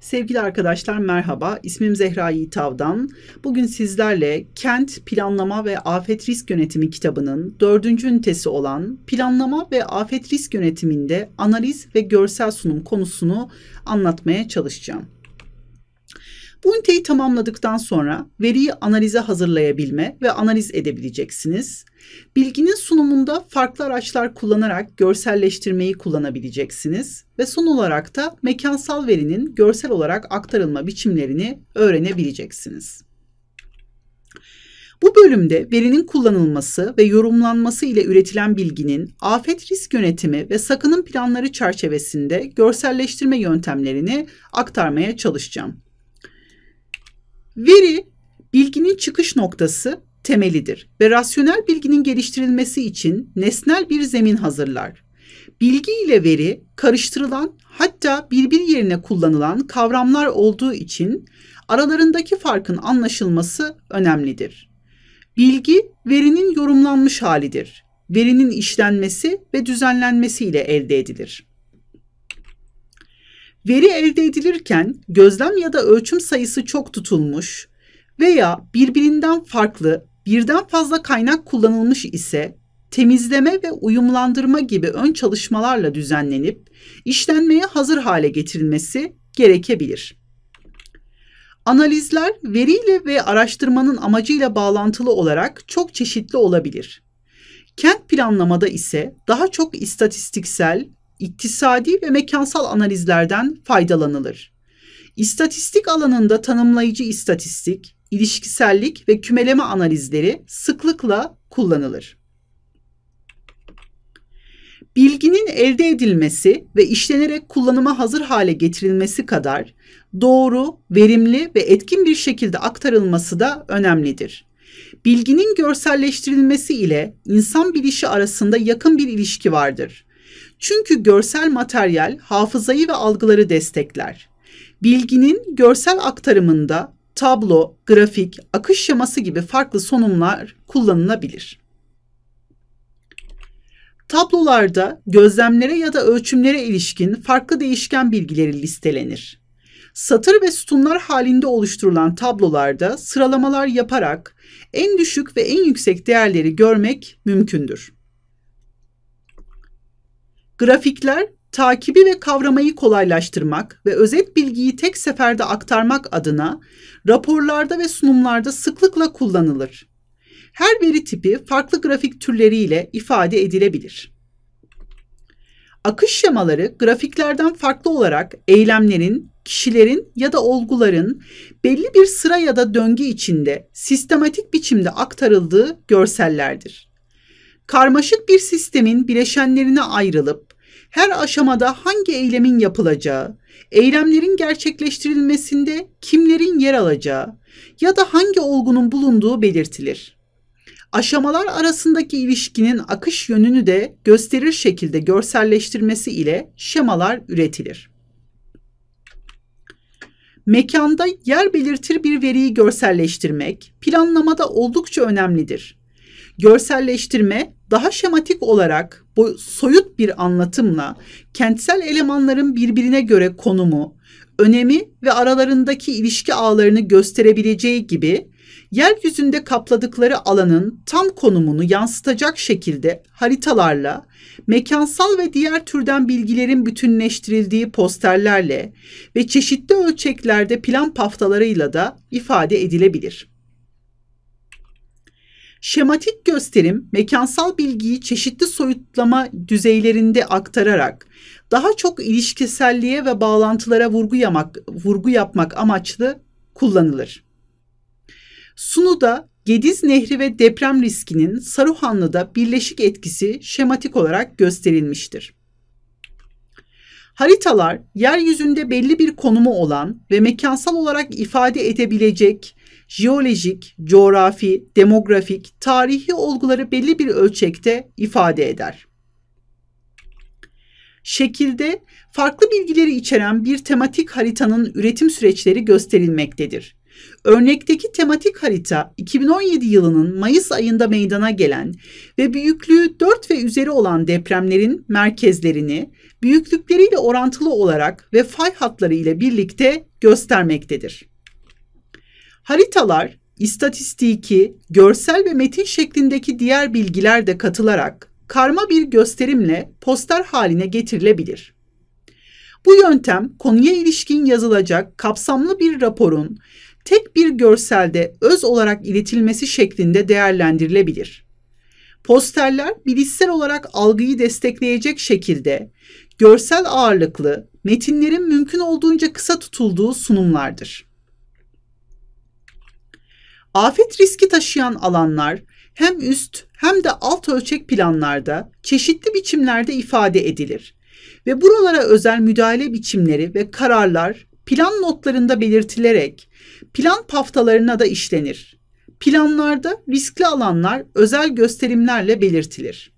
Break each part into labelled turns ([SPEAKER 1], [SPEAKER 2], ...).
[SPEAKER 1] Sevgili arkadaşlar merhaba. İsmim Zehra Yiğitav'dan. Bugün sizlerle Kent Planlama ve Afet Risk Yönetimi kitabının dördüncü ünitesi olan Planlama ve Afet Risk Yönetiminde Analiz ve Görsel Sunum konusunu anlatmaya çalışacağım. Bu üniteyi tamamladıktan sonra veriyi analize hazırlayabilme ve analiz edebileceksiniz. Bilginin sunumunda farklı araçlar kullanarak görselleştirmeyi kullanabileceksiniz ve son olarak da mekansal verinin görsel olarak aktarılma biçimlerini öğrenebileceksiniz. Bu bölümde verinin kullanılması ve yorumlanması ile üretilen bilginin afet risk yönetimi ve sakının planları çerçevesinde görselleştirme yöntemlerini aktarmaya çalışacağım. Veri bilginin çıkış noktası temelidir ve rasyonel bilginin geliştirilmesi için nesnel bir zemin hazırlar. Bilgi ile veri karıştırılan hatta birbir yerine kullanılan kavramlar olduğu için aralarındaki farkın anlaşılması önemlidir. Bilgi verinin yorumlanmış halidir. Verinin işlenmesi ve düzenlenmesi ile elde edilir. Veri elde edilirken gözlem ya da ölçüm sayısı çok tutulmuş veya birbirinden farklı birden fazla kaynak kullanılmış ise temizleme ve uyumlandırma gibi ön çalışmalarla düzenlenip işlenmeye hazır hale getirilmesi gerekebilir. Analizler veriyle ve araştırmanın amacıyla bağlantılı olarak çok çeşitli olabilir. Kent planlamada ise daha çok istatistiksel iktisadi ve mekansal analizlerden faydalanılır. İstatistik alanında tanımlayıcı istatistik, ilişkisellik ve kümeleme analizleri sıklıkla kullanılır. Bilginin elde edilmesi ve işlenerek kullanıma hazır hale getirilmesi kadar doğru, verimli ve etkin bir şekilde aktarılması da önemlidir. Bilginin görselleştirilmesi ile insan bilişi arasında yakın bir ilişki vardır. Çünkü görsel materyal hafızayı ve algıları destekler. Bilginin görsel aktarımında tablo, grafik, akış şeması gibi farklı sonumlar kullanılabilir. Tablolarda gözlemlere ya da ölçümlere ilişkin farklı değişken bilgileri listelenir. Satır ve sütunlar halinde oluşturulan tablolarda sıralamalar yaparak en düşük ve en yüksek değerleri görmek mümkündür. Grafikler takibi ve kavramayı kolaylaştırmak ve özet bilgiyi tek seferde aktarmak adına raporlarda ve sunumlarda sıklıkla kullanılır. Her veri tipi farklı grafik türleriyle ifade edilebilir. Akış şemaları grafiklerden farklı olarak eylemlerin, kişilerin ya da olguların belli bir sıra ya da döngü içinde sistematik biçimde aktarıldığı görsellerdir karmaşık bir sistemin bileşenlerine ayrılıp her aşamada hangi eylemin yapılacağı, eylemlerin gerçekleştirilmesinde kimlerin yer alacağı ya da hangi olgunun bulunduğu belirtilir. Aşamalar arasındaki ilişkinin akış yönünü de gösterir şekilde görselleştirmesi ile şemalar üretilir. Mekanda yer belirtir bir veriyi görselleştirmek planlamada oldukça önemlidir. Görselleştirme daha şematik olarak bu soyut bir anlatımla kentsel elemanların birbirine göre konumu, önemi ve aralarındaki ilişki ağlarını gösterebileceği gibi yeryüzünde kapladıkları alanın tam konumunu yansıtacak şekilde haritalarla, mekansal ve diğer türden bilgilerin bütünleştirildiği posterlerle ve çeşitli ölçeklerde plan paftalarıyla da ifade edilebilir. Şematik gösterim mekansal bilgiyi çeşitli soyutlama düzeylerinde aktararak daha çok ilişkiselliğe ve bağlantılara vurgu, yamak, vurgu yapmak amaçlı kullanılır. Sunu'da Gediz Nehri ve deprem riskinin Saruhanlı'da birleşik etkisi şematik olarak gösterilmiştir. Haritalar, yeryüzünde belli bir konumu olan ve mekansal olarak ifade edebilecek jeolojik, coğrafi, demografik, tarihi olguları belli bir ölçekte ifade eder. Şekilde farklı bilgileri içeren bir tematik haritanın üretim süreçleri gösterilmektedir. Örnekteki tematik harita 2017 yılının Mayıs ayında meydana gelen ve büyüklüğü 4 ve üzeri olan depremlerin merkezlerini büyüklükleriyle orantılı olarak ve fay hatları ile birlikte göstermektedir. Haritalar, istatistiki, görsel ve metin şeklindeki diğer bilgiler de katılarak karma bir gösterimle poster haline getirilebilir. Bu yöntem konuya ilişkin yazılacak kapsamlı bir raporun tek bir görselde öz olarak iletilmesi şeklinde değerlendirilebilir. Posterler bilişsel olarak algıyı destekleyecek şekilde görsel ağırlıklı, metinlerin mümkün olduğunca kısa tutulduğu sunumlardır. Afet riski taşıyan alanlar hem üst hem de alt ölçek planlarda çeşitli biçimlerde ifade edilir ve buralara özel müdahale biçimleri ve kararlar plan notlarında belirtilerek plan paftalarına da işlenir. Planlarda riskli alanlar özel gösterimlerle belirtilir.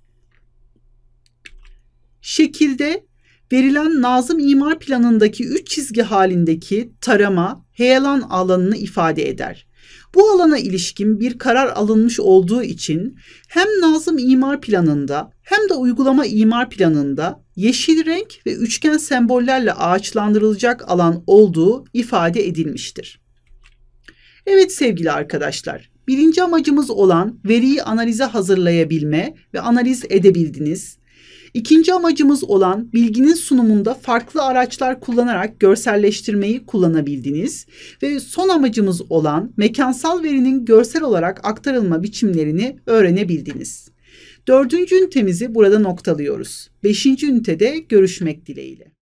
[SPEAKER 1] Şekilde verilen Nazım İmar Planı'ndaki üç çizgi halindeki tarama heyelan alanını ifade eder. Bu alana ilişkin bir karar alınmış olduğu için hem Nazım imar planında hem de uygulama imar planında yeşil renk ve üçgen sembollerle ağaçlandırılacak alan olduğu ifade edilmiştir. Evet sevgili arkadaşlar, birinci amacımız olan veriyi analize hazırlayabilme ve analiz edebildiniz. İkinci amacımız olan bilginin sunumunda farklı araçlar kullanarak görselleştirmeyi kullanabildiniz ve son amacımız olan mekansal verinin görsel olarak aktarılma biçimlerini öğrenebildiniz. Dördüncü ünitemizi burada noktalıyoruz. Beşinci ünitede görüşmek dileğiyle.